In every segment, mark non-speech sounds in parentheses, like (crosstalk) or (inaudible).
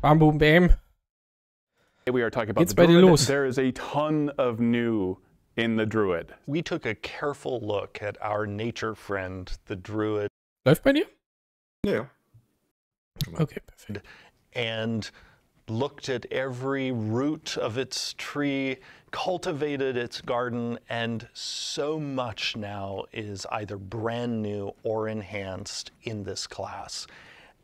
Bam, boom, bam. We are talking about it's the Druid. Los. There is a ton of new in the Druid. We took a careful look at our nature friend, the Druid. Life by you? Yeah. Okay, perfect. And looked at every root of its tree, cultivated its garden, and so much now is either brand new or enhanced in this class.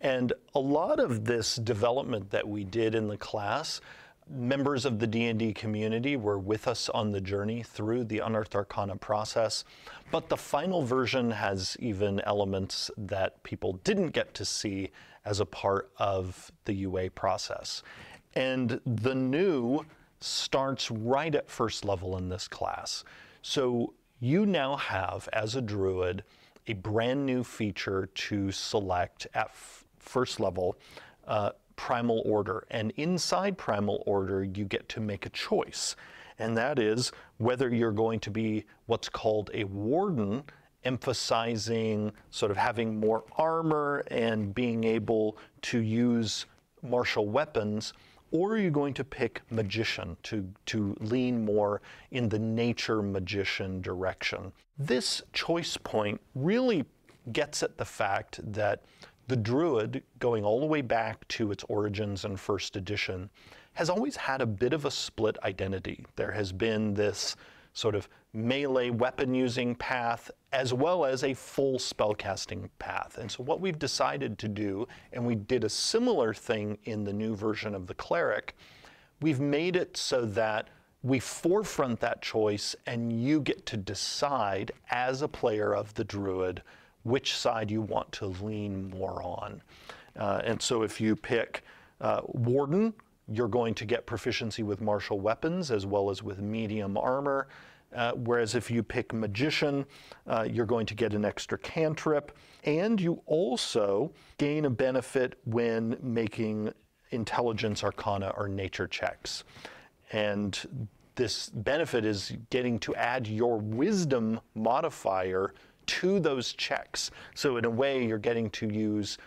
And a lot of this development that we did in the class, members of the D&D community were with us on the journey through the Unearthed Arcana process, but the final version has even elements that people didn't get to see as a part of the UA process. And the new starts right at first level in this class. So you now have, as a druid, a brand new feature to select at first level, uh, primal order. And inside primal order, you get to make a choice. And that is whether you're going to be what's called a warden, emphasizing sort of having more armor and being able to use martial weapons, or are you going to pick magician to, to lean more in the nature magician direction? This choice point really gets at the fact that the Druid, going all the way back to its origins in first edition, has always had a bit of a split identity. There has been this sort of melee weapon using path as well as a full spellcasting path. And so what we've decided to do, and we did a similar thing in the new version of the cleric, we've made it so that we forefront that choice and you get to decide as a player of the druid which side you want to lean more on. Uh, and so if you pick uh, Warden, you're going to get proficiency with martial weapons as well as with medium armor. Uh, whereas if you pick Magician, uh, you're going to get an extra cantrip. And you also gain a benefit when making intelligence, arcana, or nature checks. And this benefit is getting to add your wisdom modifier to those checks. So in a way, you're getting to use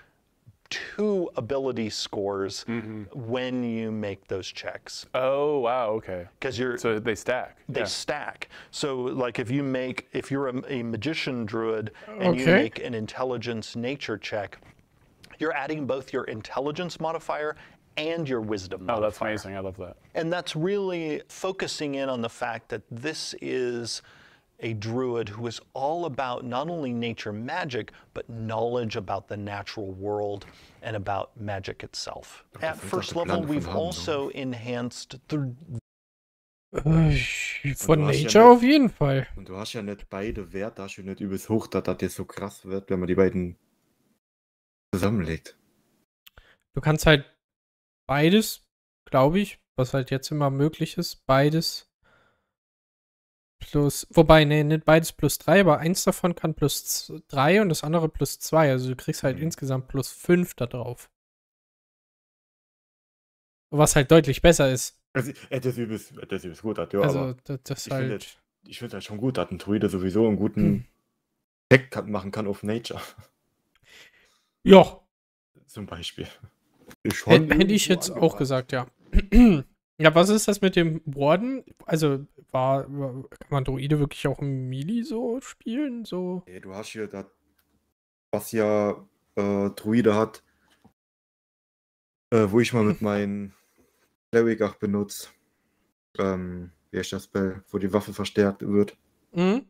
two ability scores mm-hmm. when you make those checks. Oh wow, okay. Because you're so they stack. They yeah. stack. So like if you make if you're a, a magician druid and okay. you make an intelligence nature check, you're adding both your intelligence modifier and your wisdom. Modifier. Oh, that's amazing. I love that. And that's really focusing in on the fact that this is a druid who is all about not only nature magic, but knowledge about the natural world and about magic itself. At first level, we've also enhanced through. Äh, von Nature ja auf jeden Fall. Und du hast ja nicht beide Werte, hast du nicht übelst hoch, dass das jetzt so krass wird, wenn man die beiden zusammenlegt. Du kannst halt beides, glaube ich, was halt jetzt immer möglich ist, beides plus, wobei, nee, nicht beides plus 3, aber eins davon kann plus 3 und das andere plus 2. Also du kriegst halt mhm. insgesamt plus 5 da drauf. Was halt deutlich besser ist. Also, äh, das übelst, das übelst gut hat, ja. Also, das, das ich halt. Find ich finde es halt schon gut, dass ein Druide sowieso einen guten mhm. Deck machen kann auf Nature. (laughs) Ja. Zum Beispiel. Hätte ich jetzt auch gesagt, ja. (clears throat) ja, was ist das mit dem Warden? Also, war, kann man Druide wirklich auch im Mili so spielen? So? Nee, du hast hier das, was ja äh, Druide hat, äh, wo ich mal mit (laughs) meinen Cleric auch benutze. Ähm, wie heißt das Spell, wo die Waffe verstärkt wird. Mhm.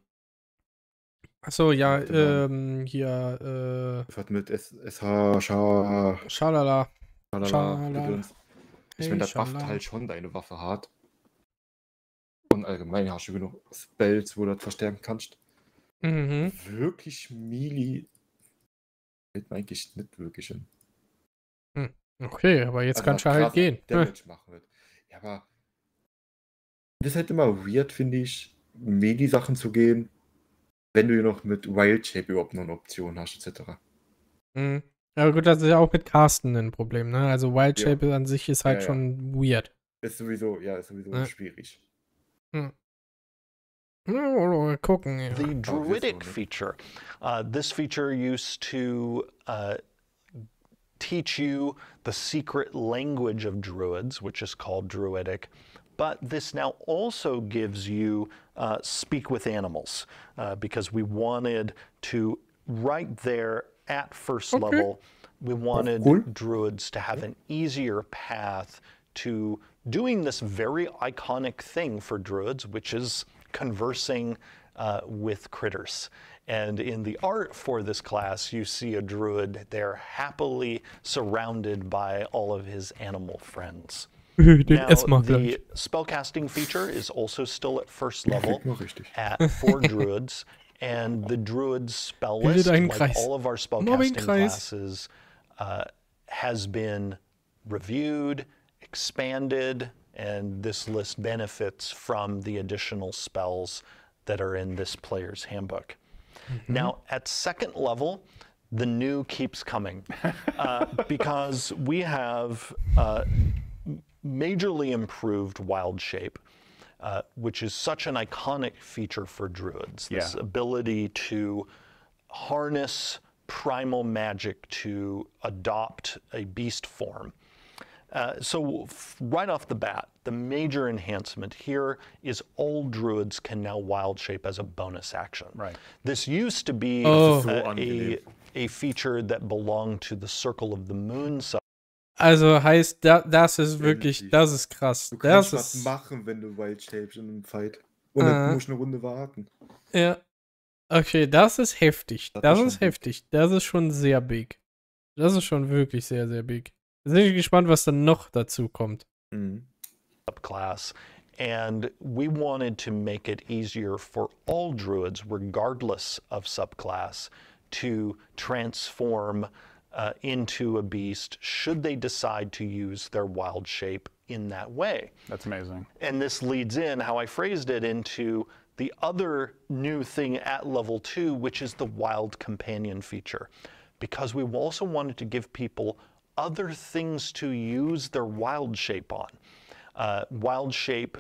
Achso, ja, ähm, hier, äh. Was mit SH, Scha. Schalala. Schalala. Ich meine, das bufft halt schon deine Waffe hart und allgemein hast du genug Spells, wo du das verstärken kannst. Mhm. Wirklich Mili fällt mir eigentlich nicht wirklich hin. Hm, okay, aber jetzt also kannst du halt gehen. Damage hm. machen wird. Halt. Ja, aber das ist halt immer weird, finde ich, Melee-Sachen zu gehen, wenn du noch mit Wild Shape überhaupt noch eine Option hast, etc. Mhm. Aber gut, das ist ja auch mit Carsten ein Problem, ne? Also Wild Shape ja. an sich ist halt ja, ja. schon weird. Ist sowieso, ja, ist sowieso schwierig. Mm. The druidic feature. Uh, this feature used to uh, teach you the secret language of druids, which is called druidic. But this now also gives you uh, speak with animals, uh, because we wanted to right there at first okay. level, we wanted cool. druids to have an easier path to doing this very iconic thing for druids, which is conversing uh, with critters. And in the art for this class, you see a druid there happily surrounded by all of his animal friends. (laughs) Dude, now, the spellcasting feature is also still at first (laughs) level at four (laughs) druids, and the druid's spell list, like all of our spellcasting classes, uh, has been reviewed, expanded, and this list benefits from the additional spells that are in this player's handbook. Mm -hmm. Now, at second level, the new keeps coming (laughs) uh, because we have uh, majorly improved wild shape. Uh, which is such an iconic feature for druids this yeah. ability to harness primal magic to adopt a beast form uh, so right off the bat, the major enhancement here is all druids can now wild shape as a bonus action. Right. This used to be oh. a, a, a, feature that belonged to the Circle of the Moon side. Also heißt, da, das ist wirklich, das ist krass. Du kannst das was machen, wenn du wild shapes in einem Fight. Und uh. dann musst du eine Runde warten. Ja. Okay, das ist heftig. Das, das ist, ist heftig. Big. Das ist schon sehr big. Das ist schon wirklich sehr, sehr big. Sind gespannt, was dann noch dazu kommt. Subclass. Mhm. and we wanted to make it easier for all druids, regardless of subclass, to transform uh, into a beast should they decide to use their wild shape in that way. That's amazing. And this leads in how I phrased it into the other new thing at level two, which is the wild companion feature, because we also wanted to give people other things to use their wild shape on. Uh, wild shape,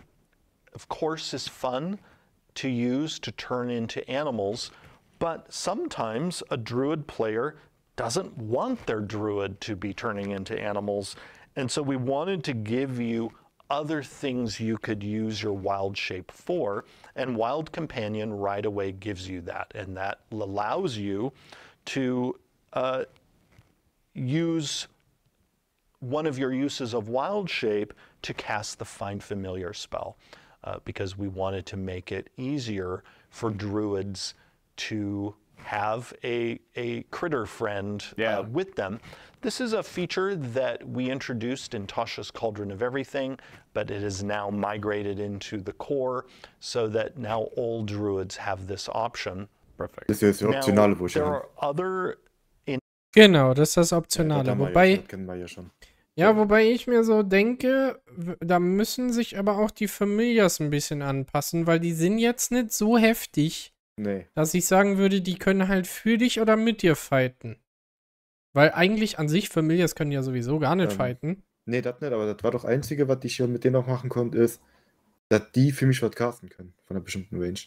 of course, is fun to use to turn into animals, but sometimes a druid player doesn't want their druid to be turning into animals. And so we wanted to give you other things you could use your wild shape for, and Wild Companion right away gives you that, and that allows you to uh, use one of your uses of wild shape to cast the find familiar spell uh, because we wanted to make it easier for druids to have a, a critter friend uh, yeah. uh, with them. This is a feature that we introduced in Tasha's Cauldron of Everything, but it has now migrated into the core so that now all druids have this option. Perfect. This is There are other Genau, das ist das Optionale. Ja, wobei, ja kennen wir ja schon. Ja, wobei ich mir so denke, da müssen sich aber auch die Familias ein bisschen anpassen, weil die sind jetzt nicht so heftig, nee. dass ich sagen würde, die können halt für dich oder mit dir fighten. Weil eigentlich an sich Familias können ja sowieso gar nicht ähm, fighten. Nee, das nicht, aber das war doch das Einzige, was ich hier mit denen noch machen konnte, ist, dass die für mich was casten können, von einer bestimmten Range.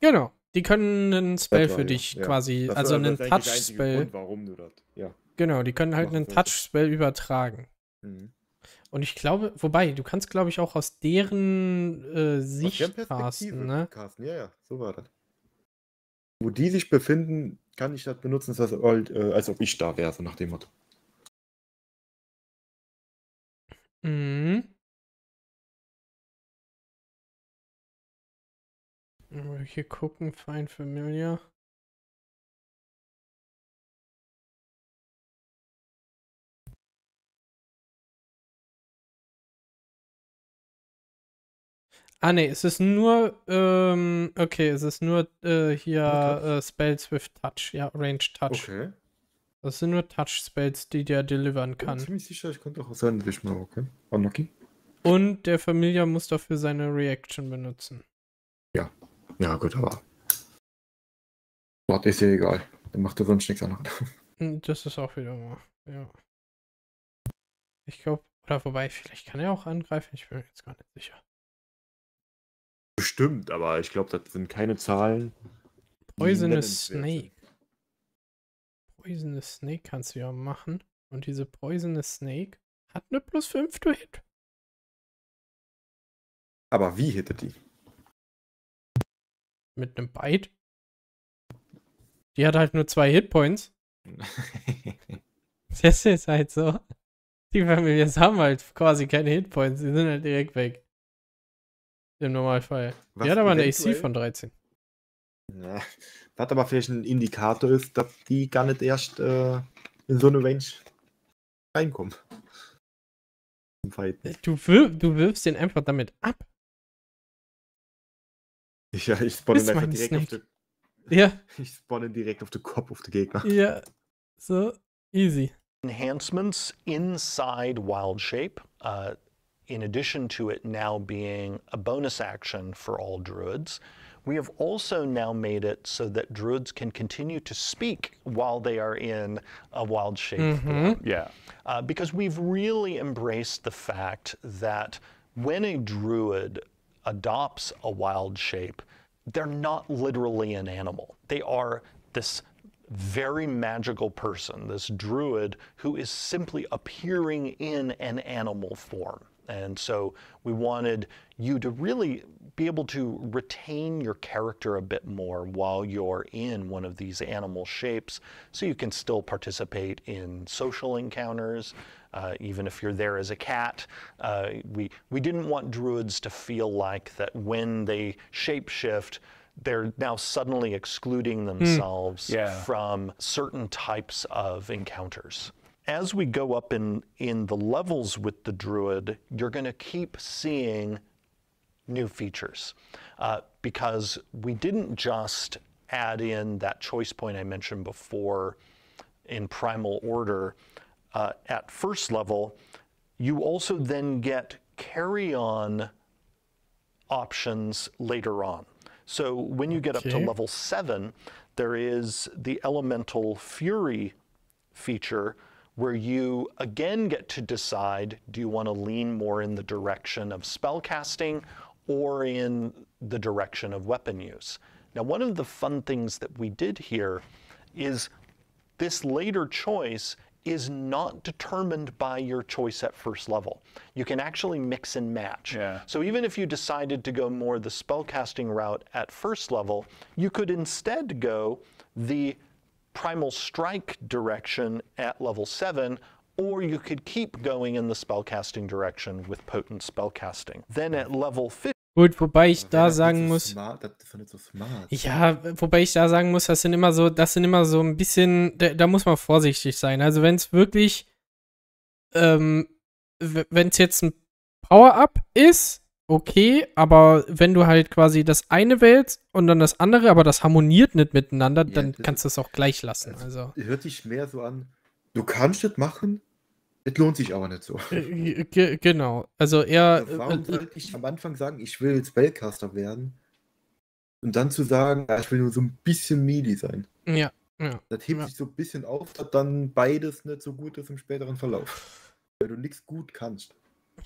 Genau. Die können einen Spell war, für dich ja. quasi, das also einen Touch-Spell. Warum du das? Ja. Genau, die können halt Machen einen Touch-Spell übertragen. Mhm. Und ich glaube, wobei, du kannst, glaube ich, auch aus deren äh, Sicht aus casten, ne? Casten. Ja, ja, so war das. Wo die sich befinden, kann ich das benutzen, als, halt, äh, als ob ich da wäre, so nach dem Motto. Mhm. Hier gucken, Find Familiar. Ah ne, es ist nur, ähm, okay, es ist nur äh, hier äh, Spells with Touch, ja, Range Touch. Okay. Das sind nur Touch-Spells, die der delivern kann. Ich bin ziemlich sicher, ich konnte auch sein, ich mal, okay. Unlucky. Und der Familiar muss dafür seine Reaction benutzen. Ja, gut, aber. Wort ist ja egal. Dann macht er sonst nichts anderes. (laughs) Hm, das ist auch wieder mal, ja. Ich glaube, oder wobei, vielleicht kann er auch angreifen, ich bin mir jetzt gar nicht sicher. Bestimmt, aber ich glaube, das sind keine Zahlen. Poisonous Snake. Poisonous Snake kannst du ja machen. Und diese Poisonous Snake hat eine plus 5 to Hit. Aber wie hittet die? mit einem Byte. Die hat halt nur zwei Hitpoints. (laughs) das ist halt so. Die Familien haben halt quasi keine Hitpoints, die sind halt direkt weg. Im Normalfall. Was die hat aber eine AC von 13. Na, was aber vielleicht ein Indikator ist, dass die gar nicht erst äh, in so eine Range reinkommen. Du, wirf, du wirfst den einfach damit ab. (laughs) Ja, ich spawne einfach direkt Snake. auf den. Ja. (laughs) Ich spawne direkt auf den Kopf auf den Gegner. Ja. So, easy. Enhancements inside Wild Shape. Uh, in addition to it now being a bonus action for all druids, we have also now made it so that druids can continue to speak while they are in a wild shape. Mm -hmm. Yeah. Uh, because we've really embraced the fact that when a druid adopts a wild shape, they're not literally an animal. They are this very magical person, this druid who is simply appearing in an animal form. And so we wanted you to really be able to retain your character a bit more while you're in one of these animal shapes so you can still participate in social encounters, uh, even if you're there as a cat. Uh, we, we didn't want druids to feel like that when they shapeshift, they're now suddenly excluding hmm. themselves mm. yeah. from certain types of encounters as we go up in, in the levels with the druid, you're going to keep seeing new features uh, because we didn't just add in that choice point I mentioned before in primal order. Uh, at first level, you also then get carry on options later on. So when you get okay. up to level seven, there is the elemental fury feature where you again get to decide do you want to lean more in the direction of spellcasting or in the direction of weapon use. Now, one of the fun things that we did here is this later choice is not determined by your choice at first level. You can actually mix and match. Yeah. So even if you decided to go more the spellcasting route at first level, you could instead go the primal strike direction at level 7 or you could keep going in the spellcasting direction with potent spellcasting. Then at level 50, Gut, wobei ich da sagen so muss. Smart, das findet so smart. Ja, wobei ich da sagen muss, das sind immer so, das sind immer so ein bisschen, da, da muss man vorsichtig sein. Also wenn es wirklich, ähm, wenn es jetzt ein Power-Up ist, okay, aber wenn du halt quasi das eine wählst und dann das andere, aber das harmoniert nicht miteinander, ja, dann kannst du es auch gleich lassen. Also, also. Hört dich mehr so an, du kannst das machen, es lohnt sich aber nicht so. Äh, äh, G genau. Also er. Also äh, warum sollte ich am Anfang sagen, ich will Spellcaster werden? Und dann zu sagen, ich will nur so ein bisschen Medi sein. Ja, ja. Das hebt ja. sich so ein bisschen auf, dass dann beides nicht so gut ist im späteren Verlauf. Weil du nichts gut kannst.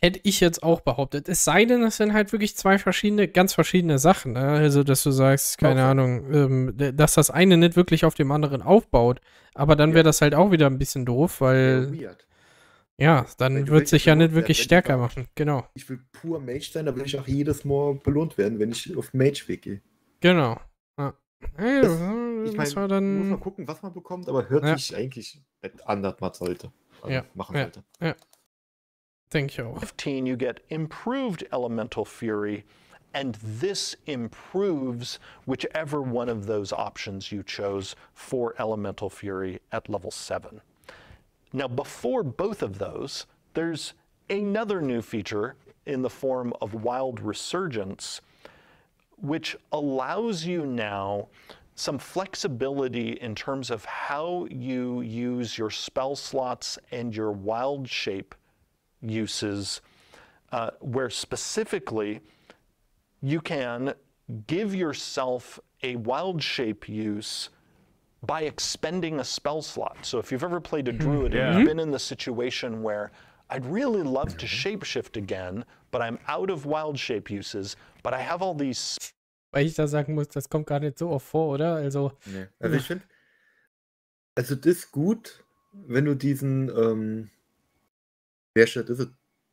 Hätte ich jetzt auch behauptet. Es sei denn, das sind halt wirklich zwei verschiedene, ganz verschiedene Sachen. Ne? Also, dass du sagst, keine okay. Ahnung, ähm, dass das eine nicht wirklich auf dem anderen aufbaut. Aber dann ja. wäre das halt auch wieder ein bisschen doof, weil. Ja, weird. Ja, dann wird sich ja nicht wirklich werden, stärker machen, genau. Ich will pur Mage sein, da will ich auch jedes Mal belohnt werden, wenn ich auf Mage-Weg Genau. Ja. Hey, das, das ich mein, dann... muss mal gucken, was man bekommt, aber hört ja. sich eigentlich an, dass man sollte. Also ja. Machen sollte. Ja. Thank you. ich auch. 15, you get improved Elemental Fury. And this improves whichever one of those options you chose for Elemental Fury at level 7. Now, before both of those, there's another new feature in the form of wild resurgence, which allows you now some flexibility in terms of how you use your spell slots and your wild shape uses, uh, where specifically you can give yourself a wild shape use by expending a spell slot. So if you've ever played a hmm. druid yeah. and you've been in the situation where I'd really love to mm-hmm. shapeshift again, but I'm out of wild shape uses, but I have all these. Weil ich da sagen muss, das kommt gar nicht so oft vor, oder? Also, nee. (laughs) also ich finde, also das ist gut, wenn du diesen, ähm, wer steht, ist es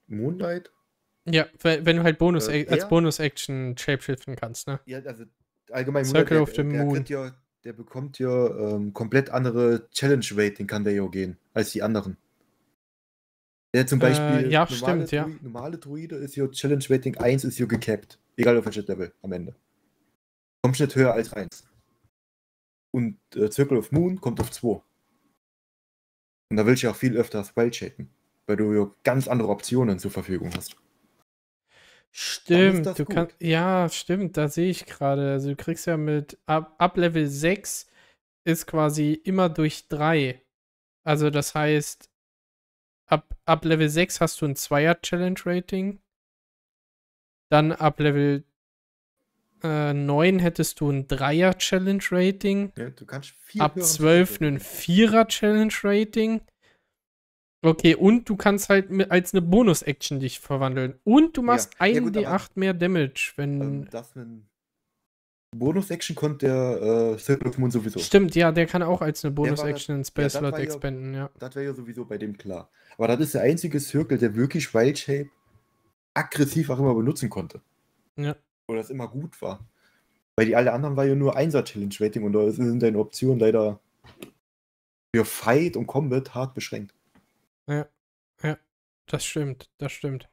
Moonlight? Ja, wenn, du halt Bonus, äh, als Bonus-Action shapeshiften kannst, ne? Ja, also allgemein Circle Moonlight, of the der, der Moon. Ja, der bekommt ja ähm, komplett andere Challenge Weight, den kann der ja gehen, als die anderen. Der zum äh, Beispiel. Äh, ja, normale stimmt, Druide, ja. Normale Druide ist ja Challenge Rating 1 ist ja gecapped. Egal auf welches Level am Ende. Kommt nicht höher als 1. Und äh, Circle of Moon kommt auf 2. Und da will ich auch viel öfter Spell checken, weil du ja ganz andere Optionen zur Verfügung hast. Stimmt, du kannst. Ja, stimmt, da sehe ich gerade. Also du kriegst ja mit ab, ab Level 6 ist quasi immer durch 3. Also das heißt, ab, ab Level 6 hast du ein Zweier Challenge Rating. Dann ab Level äh, 9 hättest du ein Dreier Challenge Rating. Ja, du kannst viel ab 12 ein Vierer Challenge Rating. Okay, und du kannst halt als eine Bonus-Action dich verwandeln. Und du machst ja. 1d8 ja, mehr Damage, wenn. Also das wenn Bonus-Action konnte der äh, of Moon sowieso. Stimmt, ja, der kann auch als eine Bonus-Action einen Space Slot ja, expanden, ja. Das wäre ja sowieso bei dem klar. Aber das ist der einzige Circle, der wirklich Wild Shape aggressiv auch immer benutzen konnte. Ja. Oder das immer gut war. Weil die alle anderen war ja nur Einser-Challenge-Rating und da sind deine Optionen leider für Fight und Combat hart beschränkt. Ja, ja, das stimmt, das stimmt.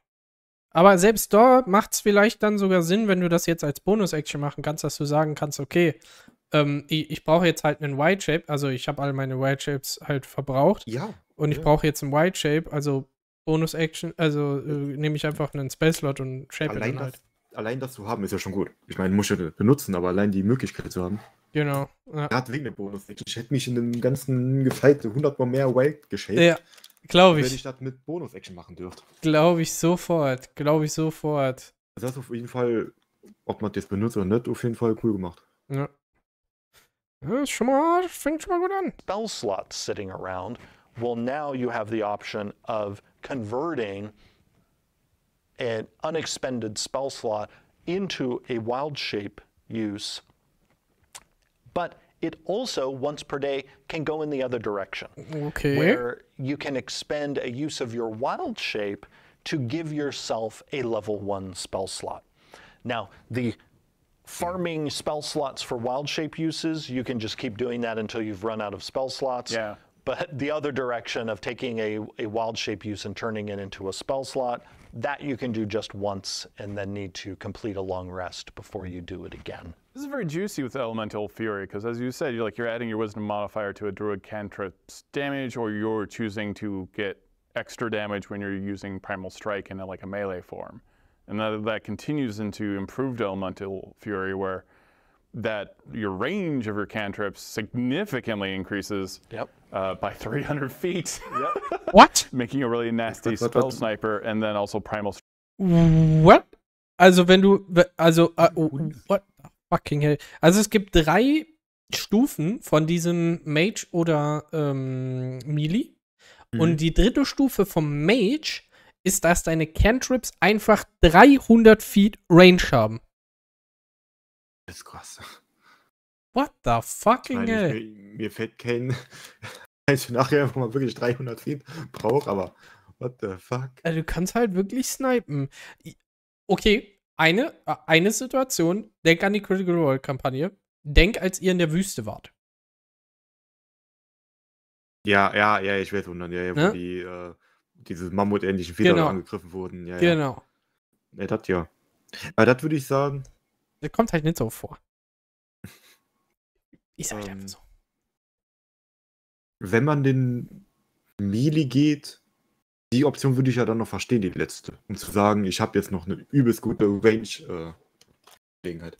Aber selbst da macht es vielleicht dann sogar Sinn, wenn du das jetzt als Bonus-Action machen kannst, dass du sagen kannst, okay, ähm, ich, ich brauche jetzt halt einen White Shape, also ich habe alle meine White Shapes halt verbraucht. Ja. Und ich brauche jetzt einen White Shape, also Bonus-Action, also äh, nehme ich einfach einen Space-Slot und shape allein das, halt. Allein das zu haben ist ja schon gut. Ich meine, muss ja benutzen, aber allein die Möglichkeit zu haben. Genau. Ja. Gerade wegen der Bonus-Action. Ich hätte mich in dem ganzen Gefeit 100 Mal mehr White geshaped. Ja, Glaube ich. Wenn ich das mit Bonus-Action machen dürfte. Glaube ich sofort. Glaube ich sofort. Das ist auf jeden Fall, ob man das benutzt oder nicht, auf jeden Fall cool gemacht. Ja. Das schon mal, fängt schon mal gut an. Spell slots sitting around. Well, now you have the option of converting an unexpended spell slot into a wild shape use. But it also once per day can go in the other direction. Okay. Where you can expend a use of your wild shape to give yourself a level one spell slot. Now, the farming spell slots for wild shape uses, you can just keep doing that until you've run out of spell slots. Yeah. But the other direction of taking a, a wild shape use and turning it into a spell slot, that you can do just once and then need to complete a long rest before you do it again. This is very juicy with Elemental Fury, because as you said, you're like you're adding your wisdom modifier to a druid cantrip's damage, or you're choosing to get extra damage when you're using Primal Strike in a, like a melee form. And that, that continues into improved Elemental Fury, where that your range of your cantrips significantly increases yep. uh, by 300 feet. Yep. (laughs) what? Making a really nasty spell sniper, and then also Primal What? Also wenn du, also uh, what? Fucking hell. Also es gibt drei Stufen von diesem Mage oder ähm, Melee. Mhm. Und die dritte Stufe vom Mage ist, dass deine Cantrips einfach 300 Feet Range haben. Das ist krass. What the fucking hell? mir fällt kein. (laughs) Also nachher, wo man wirklich 300 Feet braucht, aber what the fuck? Also du kannst halt wirklich snipen. Okay, eine, äh, eine Situation, denk an die Critical Role-Kampagne, denk, als ihr in der Wüste wart. Ja, ja, ja, ich weiß wundern, ja, ja, ne? die, äh, diese mammutähnlichen Federn genau. angegriffen wurden. Ja, genau. Ja, das ja. Aber das würde ich sagen. Das kommt halt nicht so vor. Ich sag ähm, einfach so. Wenn man den Melee geht, die Option würde ich ja dann noch verstehen, die letzte. Um zu sagen, ich habe jetzt noch eine übelst gute Range-Gelegenheit.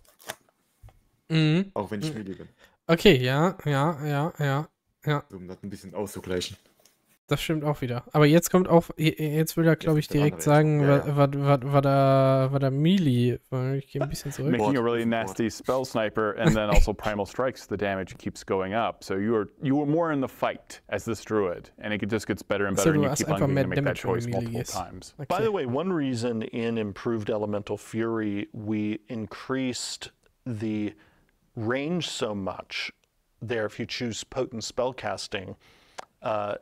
Äh, mhm. Auch wenn ich müde mhm. bin. Okay, ja, ja, ja, ja. Um das ein bisschen auszugleichen. das stimmt auch wieder. Aber jetzt kommt auch, jetzt will er, glaube ich, direkt sagen, da, Ich gehe ein bisschen zurück. Making a really nasty spell sniper and then also primal strikes, the damage keeps going up. So you are you were more in the fight as this druid, and it just gets better and better, so and you keep on getting to make that choice multiple yes. times. Okay. By the way, one reason in improved elemental fury we increased the range so much there, if you choose potent spell casting. Uh,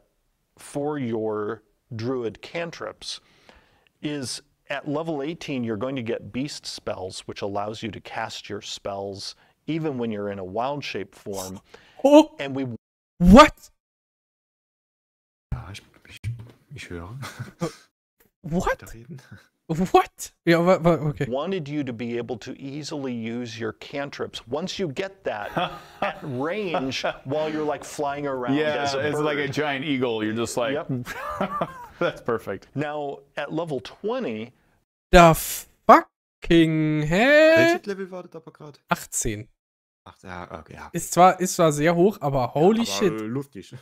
for your druid cantrips is at level 18, you're going to get beast spells, which allows you to cast your spells even when you're in a wild shape form. Oh! And we. What? Ah, (laughs) What? (laughs) What? Ja, okay. Wanted you to be able to easily use your cantrips. Once you get that (laughs) at range, while you're like flying around. Yeah, as a it's bird. like a giant eagle. You're just like. Yep. (laughs) That's perfect. Now at level 20. The fucking hell. Welches Level wartet aber gerade? 18. Ach, ja, okay, Ist zwar, ist zwar sehr hoch, aber holy ja, aber shit. Luftig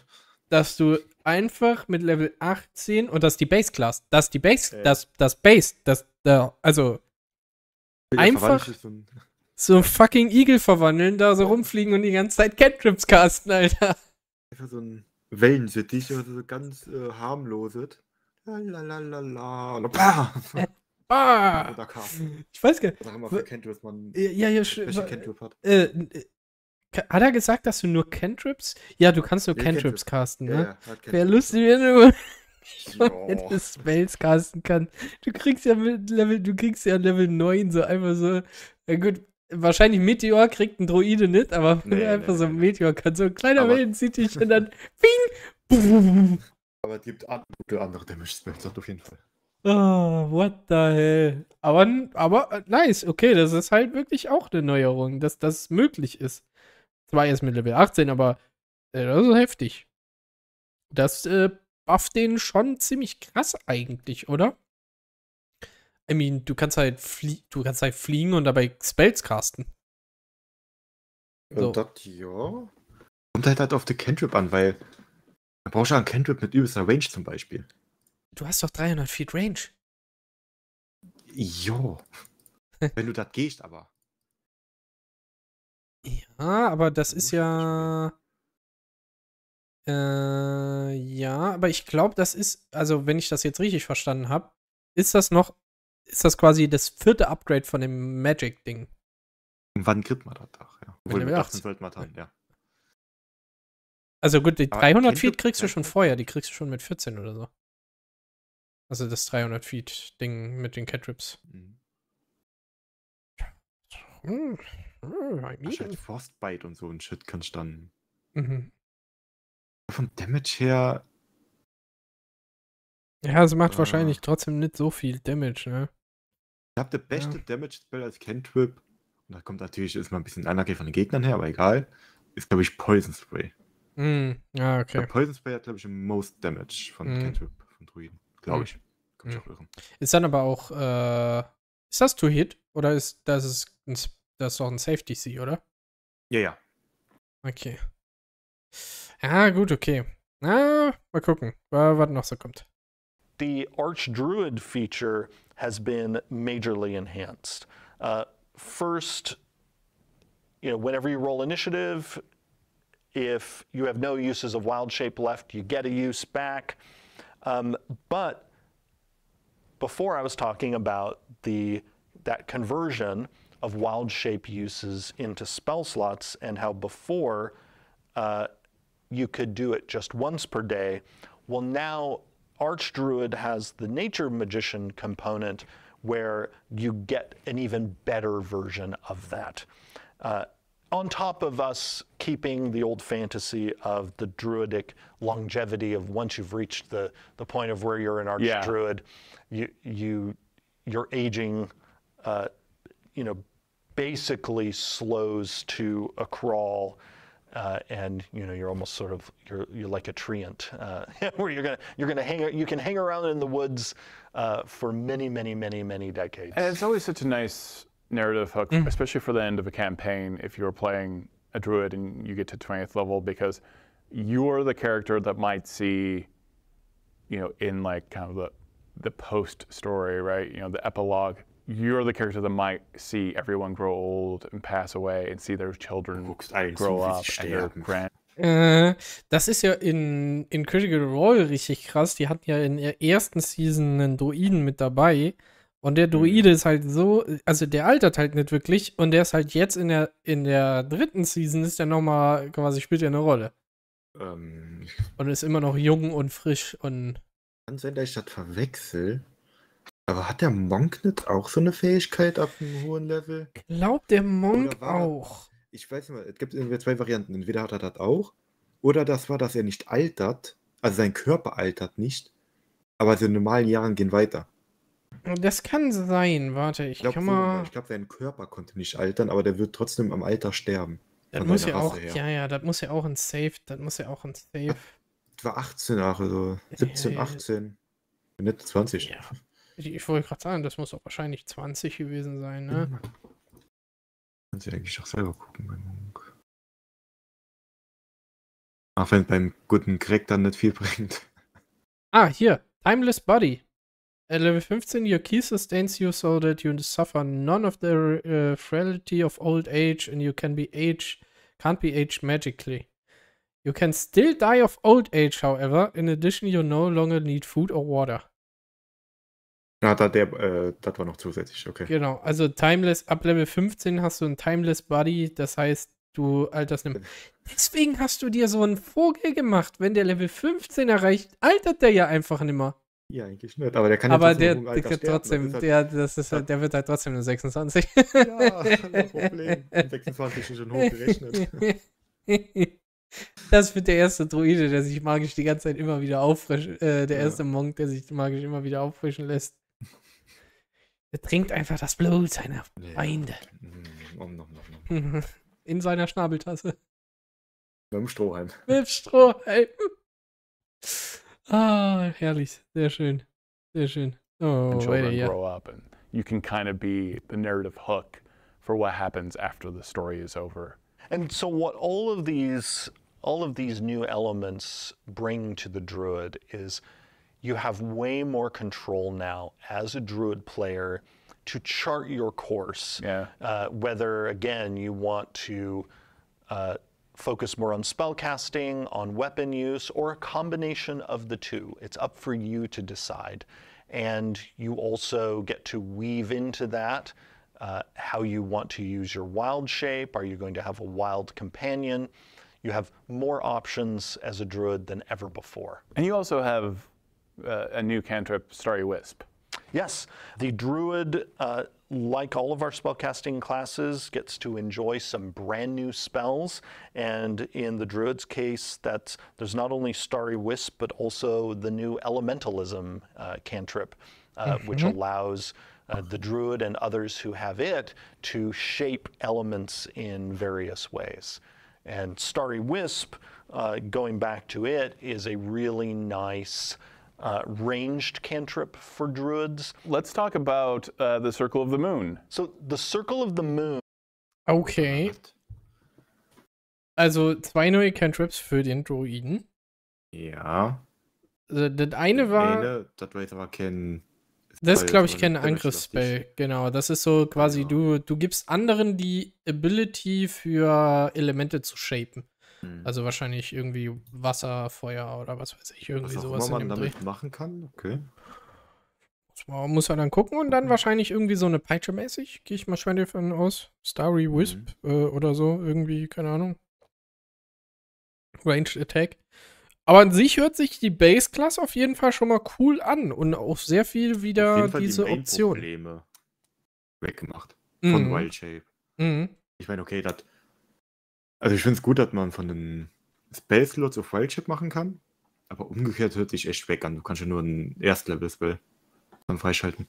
dass du einfach mit Level 18 und das ist die Base Class, das die Base, okay. das das Base, das da also Digga, einfach so ein fucking Igel verwandeln, da so rumfliegen und die ganze Zeit Cantrips casten, Alter. Einfach so ein Wellensittich oder so ganz äh, harmloset. Lalalala. Äh, bah. Ich weiß gar nicht. Was haben wir für Cantrips man. Ja, ja, welche Cantrip hat. Äh, äh hat er gesagt, dass du nur Cantrips? Ja, du kannst nur nee, Cantrips, Cantrips casten, ne? Ja, ja, halt Wäre lustig, wenn du wenn (laughs) Spells casten kannst. Du kriegst ja mit Level, du kriegst ja Level 9 so einfach so. Na gut, wahrscheinlich Meteor kriegt ein Droide nicht, aber nee, einfach nee, so ein Meteor kann. So ein kleiner Wellen zieht dich und dann Bing! (laughs) Aber es gibt gute andere Damage Spells, auf jeden Fall. Oh, what the hell. Aber, aber äh, nice, okay, das ist halt wirklich auch eine Neuerung, dass das möglich ist. Zwar erst mit Level 18, aber äh, das ist heftig. Das äh, bufft den schon ziemlich krass eigentlich, oder? I mean, du kannst halt, flie du kannst halt fliegen und dabei Spells casten. So. Äh, das, ja. Kommt halt, halt auf den Cantrip an, weil da brauchst du einen Cantrip mit übelster Range zum Beispiel. Du hast doch 300 Feet Range. Jo. (laughs) Wenn du das gehst, aber. Ja, aber das ist ja. Äh, ja, aber ich glaube, das ist, also wenn ich das jetzt richtig verstanden habe, ist das noch, ist das quasi das vierte Upgrade von dem Magic-Ding. Wann kriegt man das? Ach, ja. Obwohl, wir 18 sollte man dann, ja. Also gut, die aber 300 Feet kriegst du schon vorher, die kriegst du schon mit 14 oder so. Also das 300 Feet Ding mit den Catrips. Mhm. Hm. Oh, Ach, Frostbite und so ein Shit kannst dann. Mhm. Vom Damage her. Ja, es macht äh, wahrscheinlich trotzdem nicht so viel Damage, ne? Ich habe der beste ja. Damage-Spell als Cantrip. Und da kommt natürlich erstmal ein bisschen Anarchie von den Gegnern her, aber egal. Ist, glaube ich, Poison Spray. Mm, ja, okay. Der Poison Spray hat, glaube ich, den most Damage von mm. Cantrip, von Druiden. Glaube ich. Mm. ich mm. Ist dann aber auch. Äh, ist das To-Hit? Oder ist das ein Spell? das ist doch ein oder? Ja, ja. Okay. Ah, gut, okay. mal gucken, was noch so kommt. The feature has been majorly enhanced. Uh, first, you know, whenever you roll initiative, if you have no uses of wild shape left, you get a use back. Um, but before I was talking about the that conversion, of wild shape uses into spell slots and how before uh, you could do it just once per day. Well, now Archdruid has the nature magician component where you get an even better version of that. Uh, on top of us keeping the old fantasy of the druidic longevity of once you've reached the, the point of where you're an archdruid, yeah. you, you, you're aging uh, you know, basically slows to a crawl. Uh, and you know you're almost sort of you're you're like a treant uh, (laughs) where you're gonna you're gonna hang you can hang around in the woods uh, for many many many many decades. And it's always such a nice narrative hook, mm. especially for the end of a campaign. If you're playing a druid and you get to 20th level, because you're the character that might see, you know, in like kind of the the post story, right? You know, the epilogue you're the character that might see everyone grow old and pass away and see their children grow up and their grand äh, das ist ja in, in Critical Role richtig krass. Die hatten ja in der ersten Season einen Druiden mit dabei. Und der mhm. Druide ist halt so, also der altert halt nicht wirklich. Und der ist halt jetzt in der, in der dritten Season, ist der nochmal quasi, spielt ja eine Rolle. Ähm. Und ist immer noch jung und frisch und. Kann sein, dass ich das verwechsel. Aber hat der Monk nicht auch so eine Fähigkeit auf einem hohen Level? Glaubt der Monk auch? Er, ich weiß nicht, mehr, es gibt irgendwie zwei Varianten. Entweder hat er das auch, oder das war, dass er nicht altert, also sein Körper altert nicht, aber seine normalen Jahren gehen weiter. Das kann sein, warte, ich, ich glaub, kann mal. Ich glaube, sein Körper konnte nicht altern, aber der wird trotzdem am Alter sterben. Das muss ja auch, her. ja, ja, das muss ja auch ein Safe, das muss ja auch ein Safe. Das war 18 Jahre, so 17, ja, ja. 18, nicht 20. Ja, ich wollte gerade sagen, das muss auch wahrscheinlich 20 gewesen sein, ne? Mhm. Kannst du eigentlich auch selber gucken beim Monk. Auch wenn es beim guten Greg dann nicht viel (laughs) bringt. Ah, hier. Timeless Body. At äh, level 15, your key sustains you so that you suffer none of the uh, frailty of old age and you can be aged, can't be aged magically. You can still die of old age, however. In addition, you no longer need food or water. Na, ah, da, der, äh, das war noch zusätzlich, okay. Genau, also Timeless, ab Level 15 hast du ein Timeless Body, das heißt, du alterst nimm. Deswegen hast du dir so einen Vogel gemacht. Wenn der Level 15 erreicht, altert der ja einfach nimmer. Ja, eigentlich nicht, aber der kann aber der, der kann trotzdem, halt, der, das ist halt, der wird halt trotzdem nur 26. Ja, kein (laughs) Problem. 26 ist schon hochgerechnet. (laughs) Das wird der erste Druide, der sich magisch die ganze Zeit immer wieder auffrischt, äh, der erste Monk, der sich magisch immer wieder auffrischen lässt. Er trinkt einfach das Blut seiner Feinde. Ja. Um, um, um, In seiner Schnabeltasse. Mit dem Strohhalm. Mit dem Strohhalm. (laughs) Ah, herrlich. Sehr schön. Sehr schön. Oh, and children grow up and you can kind of be the narrative hook for what happens after the story is over. And so what all of these all of these new elements bring to the druid is you have way more control now as a Druid player to chart your course. Yeah. Uh, whether, again, you want to uh, focus more on spellcasting, on weapon use, or a combination of the two. It's up for you to decide. And you also get to weave into that uh, how you want to use your wild shape. Are you going to have a wild companion? You have more options as a druid than ever before. And you also have uh, a new cantrip, Starry Wisp. Yes, the Druid, uh, like all of our spellcasting classes, gets to enjoy some brand new spells. And in the Druid's case, that's, there's not only Starry Wisp, but also the new Elementalism uh, cantrip, uh, mm-hmm. which allows uh, the Druid and others who have it to shape elements in various ways. And Starry Wisp, uh, going back to it, is a really nice. uh, ranged cantrip for druids. Let's talk about uh, the Circle of the Moon. So the Circle of the Moon. Okay. Also zwei neue Cantrips für den Druiden. Ja. Also, das eine war. Eine, das war jetzt aber kein. Das ist, glaube ich, kein Angriffsspell. Genau, das ist so quasi, ja. Genau. du, du gibst anderen die Ability für Elemente zu shapen. Mhm. Also wahrscheinlich irgendwie Wasser, Feuer oder was weiß ich, irgendwie was sowas. Was man in dem damit Dreh. machen kann, okay. Man muss man dann gucken und dann wahrscheinlich irgendwie so eine Peitsche mäßig, gehe ich mal schwer davon aus. Starry Wisp mhm. äh, oder so, irgendwie, keine Ahnung. Ranged Attack. Aber an sich hört sich die Base-Class auf jeden Fall schon mal cool an und auch sehr viel wieder diese die Option. Probleme weggemacht von mhm. Wild Shape. Mhm. Ich meine, okay, das also ich finde es gut, dass man von den Spell Slots auf Wildship machen kann. Aber umgekehrt hört sich echt weg an. Du kannst ja nur ein Erstlevel-Spell dann freischalten.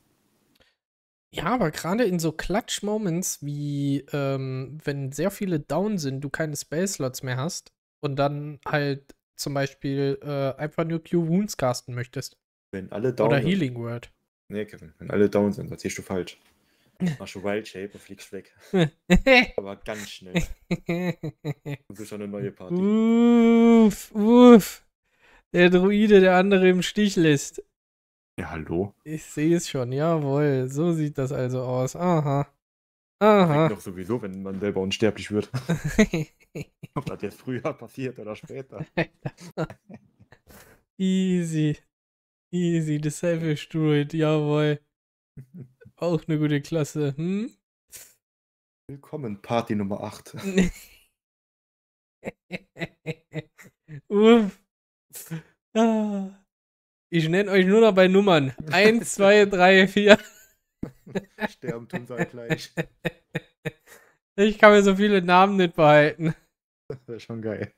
Ja, aber gerade in so Clutch-Moments wie ähm, wenn sehr viele down sind, du keine Spell-Slots mehr hast und dann halt zum Beispiel äh, einfach nur Q-Wounds casten möchtest. Wenn alle down Oder sind. Healing Word. Nee, Kevin, wenn alle down sind, erzählst du falsch. Machst du Wild Shape und fliegst weg. (laughs) Aber ganz schnell. Das ist schon eine neue Party. Uff, uff. Der Druide, der andere im Stich lässt. Ja, hallo. Ich sehe es schon, jawohl. So sieht das also aus. Aha. Aha. Doch sowieso, wenn man selber unsterblich wird. (laughs) Ob das jetzt früher passiert oder später. Easy. Easy, the selfish Druid, jawohl. (laughs) Auch eine gute Klasse, hm? Willkommen, Party Nummer 8. (laughs) Uff. Ah. Ich nenne euch nur noch bei Nummern. 1, 2, 3, 4. Sterben tun sei gleich. Ich kann mir so viele Namen nicht behalten. Das (laughs) wäre schon geil.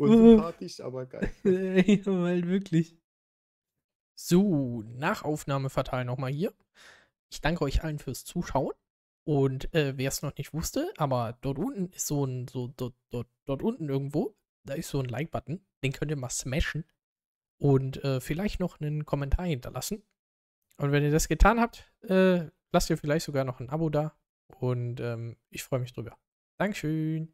Unsympathisch, uh. aber geil. (laughs) ja, weil halt wirklich. So, nach Aufnahme verteilen nochmal hier. Ich danke euch allen fürs Zuschauen. Und äh, wer es noch nicht wusste, aber dort unten ist so ein, so dort, dort, dort unten irgendwo, da ist so ein Like-Button. Den könnt ihr mal smashen und äh, vielleicht noch einen Kommentar hinterlassen. Und wenn ihr das getan habt, äh, lasst ihr vielleicht sogar noch ein Abo da. Und ähm, ich freue mich drüber. Dankeschön.